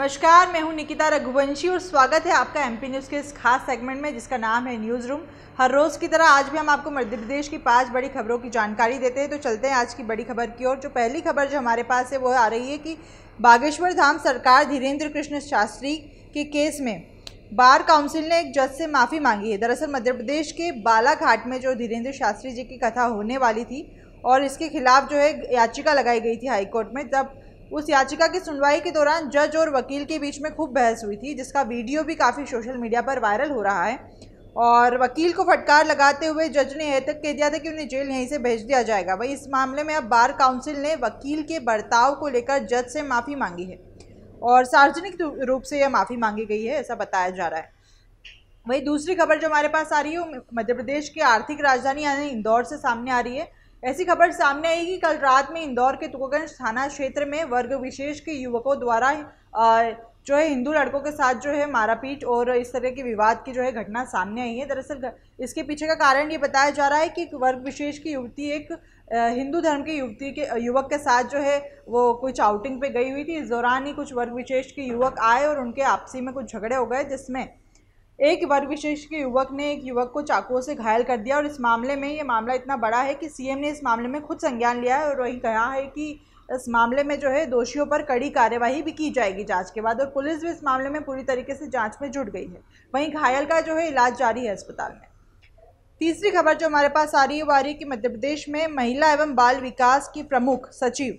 नमस्कार मैं हूं निकिता रघुवंशी और स्वागत है आपका एमपी न्यूज़ के इस खास सेगमेंट में जिसका नाम है न्यूज़ रूम हर रोज़ की तरह आज भी हम आपको मध्य प्रदेश की पांच बड़ी खबरों की जानकारी देते हैं तो चलते हैं आज की बड़ी खबर की ओर जो पहली खबर जो हमारे पास है वो आ रही है कि बागेश्वर धाम सरकार धीरेन्द्र कृष्ण शास्त्री के केस में बार काउंसिल ने एक जज से माफ़ी मांगी है दरअसल मध्य प्रदेश के बालाघाट में जो धीरेन्द्र शास्त्री जी की कथा होने वाली थी और इसके खिलाफ जो है याचिका लगाई गई थी हाईकोर्ट में तब उस याचिका की सुनवाई के दौरान जज और वकील के बीच में खूब बहस हुई थी जिसका वीडियो भी काफ़ी सोशल मीडिया पर वायरल हो रहा है और वकील को फटकार लगाते हुए जज ने यह तक कह दिया था कि उन्हें जेल यहीं से भेज दिया जाएगा वही इस मामले में अब बार काउंसिल ने वकील के बर्ताव को लेकर जज से माफ़ी मांगी है और सार्वजनिक रूप से यह माफ़ी मांगी गई है ऐसा बताया जा रहा है वही दूसरी खबर जो हमारे पास आ रही है मध्य प्रदेश की आर्थिक राजधानी यानी इंदौर से सामने आ रही है ऐसी खबर सामने आई कि कल रात में इंदौर के तुकोगंज थाना क्षेत्र में वर्ग विशेष के युवकों द्वारा जो है हिंदू लड़कों के साथ जो है मारापीट और इस तरह के विवाद की जो है घटना सामने आई है दरअसल इसके पीछे का कारण ये बताया जा रहा है कि वर्ग विशेष की युवती एक हिंदू धर्म के युवती के युवक के साथ जो है वो कुछ आउटिंग पे गई हुई थी इस दौरान ही कुछ वर्ग विशेष के युवक आए और उनके आपसी में कुछ झगड़े हो गए जिसमें एक वर्ग विशेष के युवक ने एक युवक को चाकुओं से घायल कर दिया और इस मामले में ये मामला इतना बड़ा है कि सीएम ने इस मामले में खुद संज्ञान लिया है और वही कहा है कि इस मामले में जो है दोषियों पर कड़ी कार्यवाही भी की जाएगी जांच के बाद और पुलिस भी इस मामले में पूरी तरीके से जांच में जुट गई है वहीं घायल का जो है इलाज जारी है अस्पताल में तीसरी खबर जो हमारे पास आ रही है वो आ रही है कि मध्य प्रदेश में महिला एवं बाल विकास की प्रमुख सचिव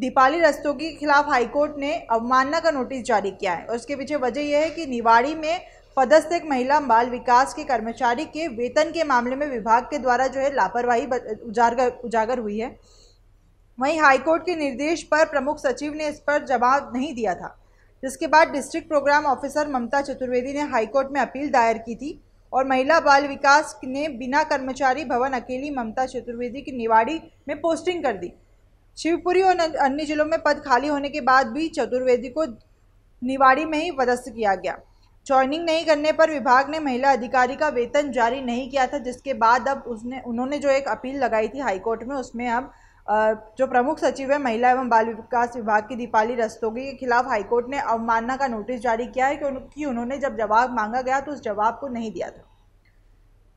दीपाली रस्तोगी के खिलाफ हाईकोर्ट ने अवमानना का नोटिस जारी किया है और उसके पीछे वजह यह है कि निवाड़ी में पदस्थ एक महिला बाल विकास के कर्मचारी के वेतन के मामले में विभाग के द्वारा जो है लापरवाही उजागर उजागर हुई है वहीं हाईकोर्ट के निर्देश पर प्रमुख सचिव ने इस पर जवाब नहीं दिया था जिसके बाद district programme officer Mamta Chaturvedi ने हाईकोर्ट में अपील दायर की थी और महिला बाल विकास ने बिना कर्मचारी भवन अकेली ममता चतुर्वेदी की निवाड़ी में पोस्टिंग कर दी शिवपुरी और अन्य जिलों में पद खाली होने के बाद भी चतुर्वेदी को निवाड़ी में ही पदस्थ किया गया ज्वाइनिंग नहीं करने पर विभाग ने महिला अधिकारी का वेतन जारी नहीं किया था जिसके बाद अब उसने उन्होंने जो एक अपील लगाई थी हाईकोर्ट में उसमें अब जो प्रमुख सचिव है महिला एवं बाल विकास विभाग की दीपाली रस्तोगी के खिलाफ हाईकोर्ट ने अवमानना का नोटिस जारी किया है क्योंकि उन्होंने जब जवाब मांगा गया तो उस जवाब को नहीं दिया था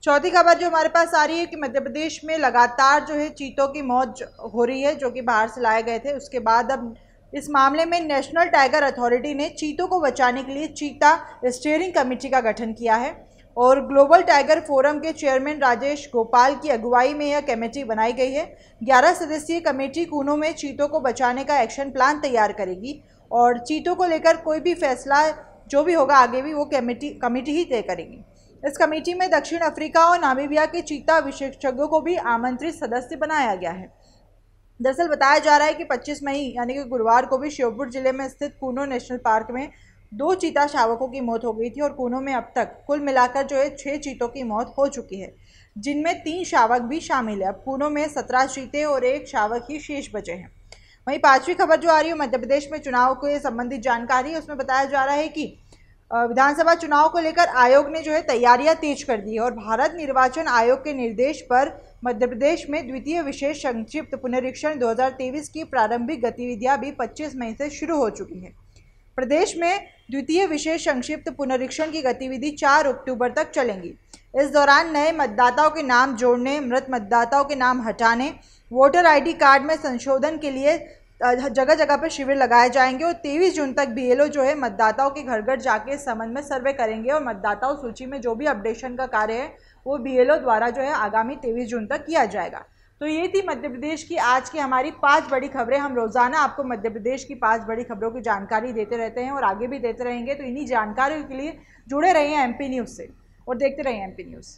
चौथी खबर जो हमारे पास आ रही है कि मध्य प्रदेश में लगातार जो है चीतों की मौत हो रही है जो कि बाहर से लाए गए थे उसके बाद अब इस मामले में नेशनल टाइगर अथॉरिटी ने चीतों को बचाने के लिए चीता स्टेयरिंग कमेटी का गठन किया है और ग्लोबल टाइगर फोरम के चेयरमैन राजेश गोपाल की अगुवाई में यह कमेटी बनाई गई है 11 सदस्यीय कमेटी कूनों में चीतों को बचाने का एक्शन प्लान तैयार करेगी और चीतों को लेकर कोई भी फैसला जो भी होगा आगे भी वो कमेटी कमेटी ही तय करेगी इस कमेटी में दक्षिण अफ्रीका और नामीबिया के चीता विशेषज्ञों को भी आमंत्रित सदस्य बनाया गया है दरअसल बताया जा रहा है कि 25 मई यानी कि गुरुवार को भी श्योपुर जिले में स्थित कूनो नेशनल पार्क में दो चीता शावकों की मौत हो गई थी और कूनो में अब तक कुल मिलाकर जो है छः चीतों की मौत हो चुकी है जिनमें तीन शावक भी शामिल है अब कूनो में सत्रह चीते और एक शावक ही शेष बचे हैं वहीं पांचवी खबर जो आ रही है मध्य प्रदेश में चुनाव के संबंधित जानकारी उसमें बताया जा रहा है कि विधानसभा चुनाव को लेकर आयोग ने जो है तैयारियां तेज कर दी है और भारत निर्वाचन आयोग के निर्देश पर मध्य प्रदेश में द्वितीय विशेष संक्षिप्त पुनरीक्षण 2023 की प्रारंभिक गतिविधियां भी 25 मई से शुरू हो चुकी हैं प्रदेश में द्वितीय विशेष संक्षिप्त पुनरीक्षण की गतिविधि 4 अक्टूबर तक चलेंगी इस दौरान नए मतदाताओं के नाम जोड़ने मृत मतदाताओं के नाम हटाने वोटर आईडी कार्ड में संशोधन के लिए जगह जगह पर शिविर लगाए जाएंगे और तेईस जून तक बी जो है मतदाताओं के घर घर जाके इस संबंध में सर्वे करेंगे और मतदाताओं सूची में जो भी अपडेशन का कार्य है वो बी द्वारा जो है आगामी तेईस जून तक किया जाएगा तो ये थी मध्य प्रदेश की आज की हमारी पांच बड़ी खबरें हम रोज़ाना आपको मध्य प्रदेश की पांच बड़ी खबरों की जानकारी देते रहते हैं और आगे भी देते रहेंगे तो इन्हीं जानकारियों के लिए जुड़े रहिए एमपी न्यूज़ से और देखते रहिए एमपी न्यूज़